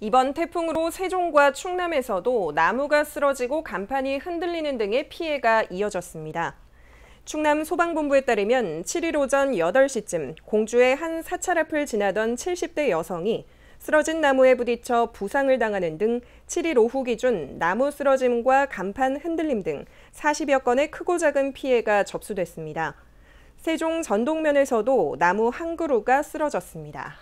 이번 태풍으로 세종과 충남에서도 나무가 쓰러지고 간판이 흔들리는 등의 피해가 이어졌습니다. 충남 소방본부에 따르면 7일 오전 8시쯤 공주의 한 사찰 앞을 지나던 70대 여성이 쓰러진 나무에 부딪혀 부상을 당하는 등 7일 오후 기준 나무 쓰러짐과 간판 흔들림 등 40여 건의 크고 작은 피해가 접수됐습니다. 세종 전동면에서도 나무 한 그루가 쓰러졌습니다.